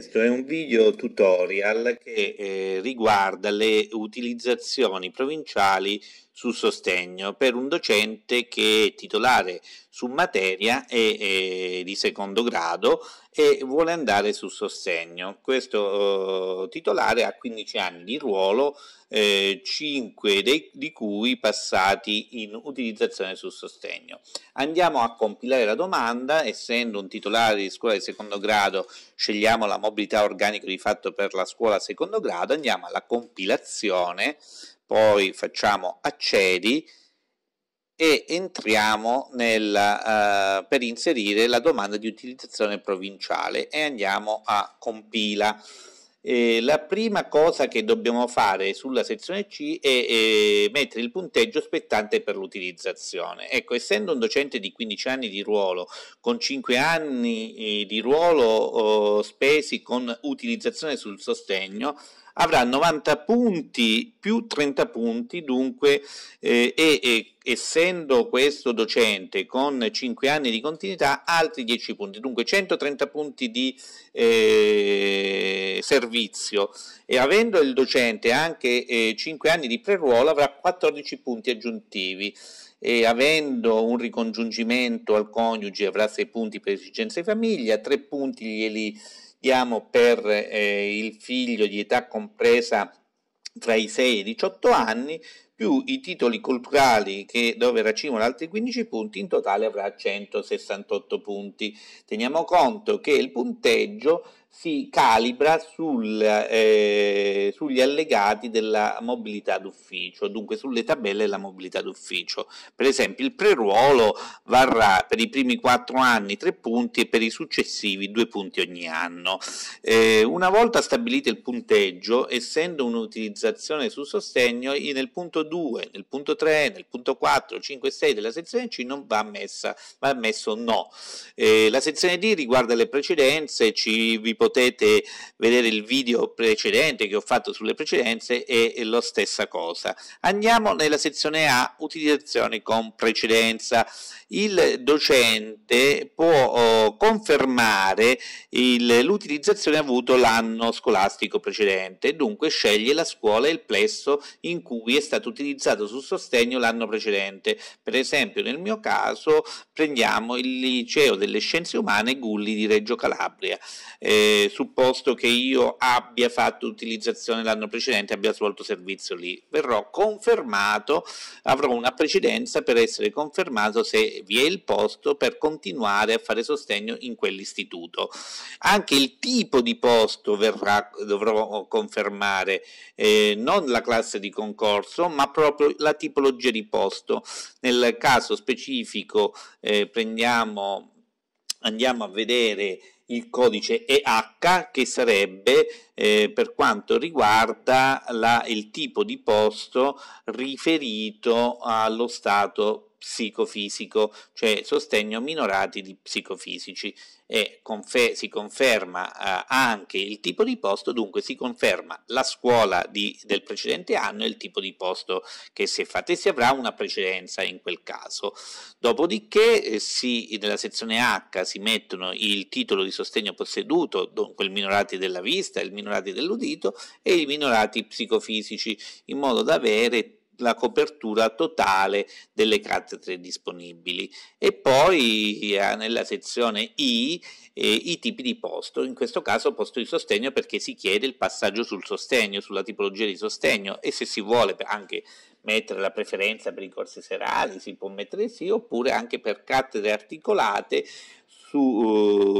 Questo è un video tutorial che eh, riguarda le utilizzazioni provinciali sul sostegno per un docente che è titolare su materia e, e di secondo grado e vuole andare sul sostegno. Questo eh, titolare ha 15 anni di ruolo, eh, 5 dei, di cui passati in utilizzazione sul sostegno. Andiamo a compilare la domanda, essendo un titolare di scuola di secondo grado scegliamo la mobilità organica di fatto per la scuola secondo grado, andiamo alla compilazione poi facciamo accedi e entriamo nel, uh, per inserire la domanda di utilizzazione provinciale e andiamo a compila. Eh, la prima cosa che dobbiamo fare sulla sezione C è, è mettere il punteggio spettante per l'utilizzazione. Ecco, essendo un docente di 15 anni di ruolo, con 5 anni eh, di ruolo eh, spesi con utilizzazione sul sostegno, avrà 90 punti più 30 punti, dunque, eh, e, e, essendo questo docente con 5 anni di continuità, altri 10 punti, dunque 130 punti di eh, servizio e avendo il docente anche eh, 5 anni di pre-ruolo avrà 14 punti aggiuntivi e avendo un ricongiungimento al coniuge avrà sei punti per esigenze di famiglia, tre punti glieli diamo per eh, il figlio di età compresa tra i 6 e i 18 anni, più i titoli culturali che, dove racimano altri 15 punti, in totale avrà 168 punti. Teniamo conto che il punteggio si calibra sul, eh, sugli allegati della mobilità d'ufficio, dunque sulle tabelle della mobilità d'ufficio. Per esempio il pre-ruolo varrà per i primi quattro anni tre punti e per i successivi due punti ogni anno. Eh, una volta stabilito il punteggio, essendo un'utilizzazione su sostegno, nel punto 2, nel punto 3, nel punto 4, 5 e 6 della sezione C non va messa, va messo no. Eh, la sezione D riguarda le precedenze, ci, vi potete vedere il video precedente che ho fatto lavorato sulle precedenze è la stessa cosa. Andiamo nella sezione A, utilizzazioni con precedenza. Il docente può oh, confermare il, l'utilizzazione avuto l'anno scolastico precedente dunque sceglie la scuola e il plesso in cui è stato utilizzato sul sostegno l'anno precedente. Per esempio nel mio caso prendiamo il liceo delle scienze umane Gulli di Reggio Calabria. Eh, supposto che io abbia fatto utilizzazione l'anno precedente, abbia svolto servizio lì, verrò confermato, avrò una precedenza per essere confermato se vi è il posto per continuare a fare sostegno impegno in quell'istituto. Anche il tipo di posto verrà, dovrò confermare, eh, non la classe di concorso, ma proprio la tipologia di posto. Nel caso specifico eh, prendiamo, andiamo a vedere il codice EH che sarebbe eh, per quanto riguarda la, il tipo di posto riferito allo stato psicofisico, cioè sostegno minorati di psicofisici e confer si conferma eh, anche il tipo di posto, dunque si conferma la scuola di, del precedente anno e il tipo di posto che si è fatto e si avrà una precedenza in quel caso. Dopodiché eh, si, nella sezione H si mettono il titolo di sostegno posseduto, dunque il minorati della vista, il minorati dell'udito e i minorati psicofisici, in modo da avere la copertura totale delle cattedre disponibili e poi eh, nella sezione I eh, i tipi di posto, in questo caso posto di sostegno perché si chiede il passaggio sul sostegno, sulla tipologia di sostegno e se si vuole anche mettere la preferenza per i corsi serali si può mettere sì oppure anche per cattedre articolate su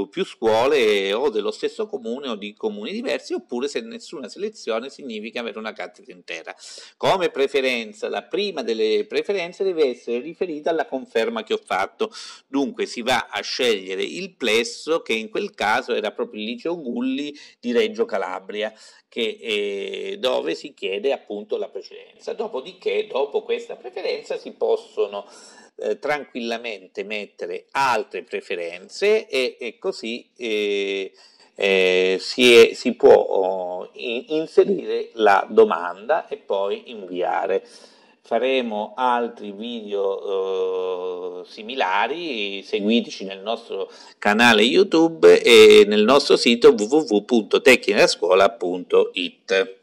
uh, più scuole o dello stesso comune o di comuni diversi, oppure se nessuna selezione significa avere una cattedra intera. Come preferenza, la prima delle preferenze deve essere riferita alla conferma che ho fatto, dunque si va a scegliere il plesso che in quel caso era proprio il liceo Gulli di Reggio Calabria, che, eh, dove si chiede appunto la precedenza. Dopodiché, dopo questa preferenza, si possono eh, tranquillamente mettere altre preferenze e, e così eh, eh, si, è, si, può oh, in, inserire la domanda e poi inviare. Faremo altri video eh, similari, seguiteci nel nostro canale YouTube e nel nostro sito www.tecnicascuola.it.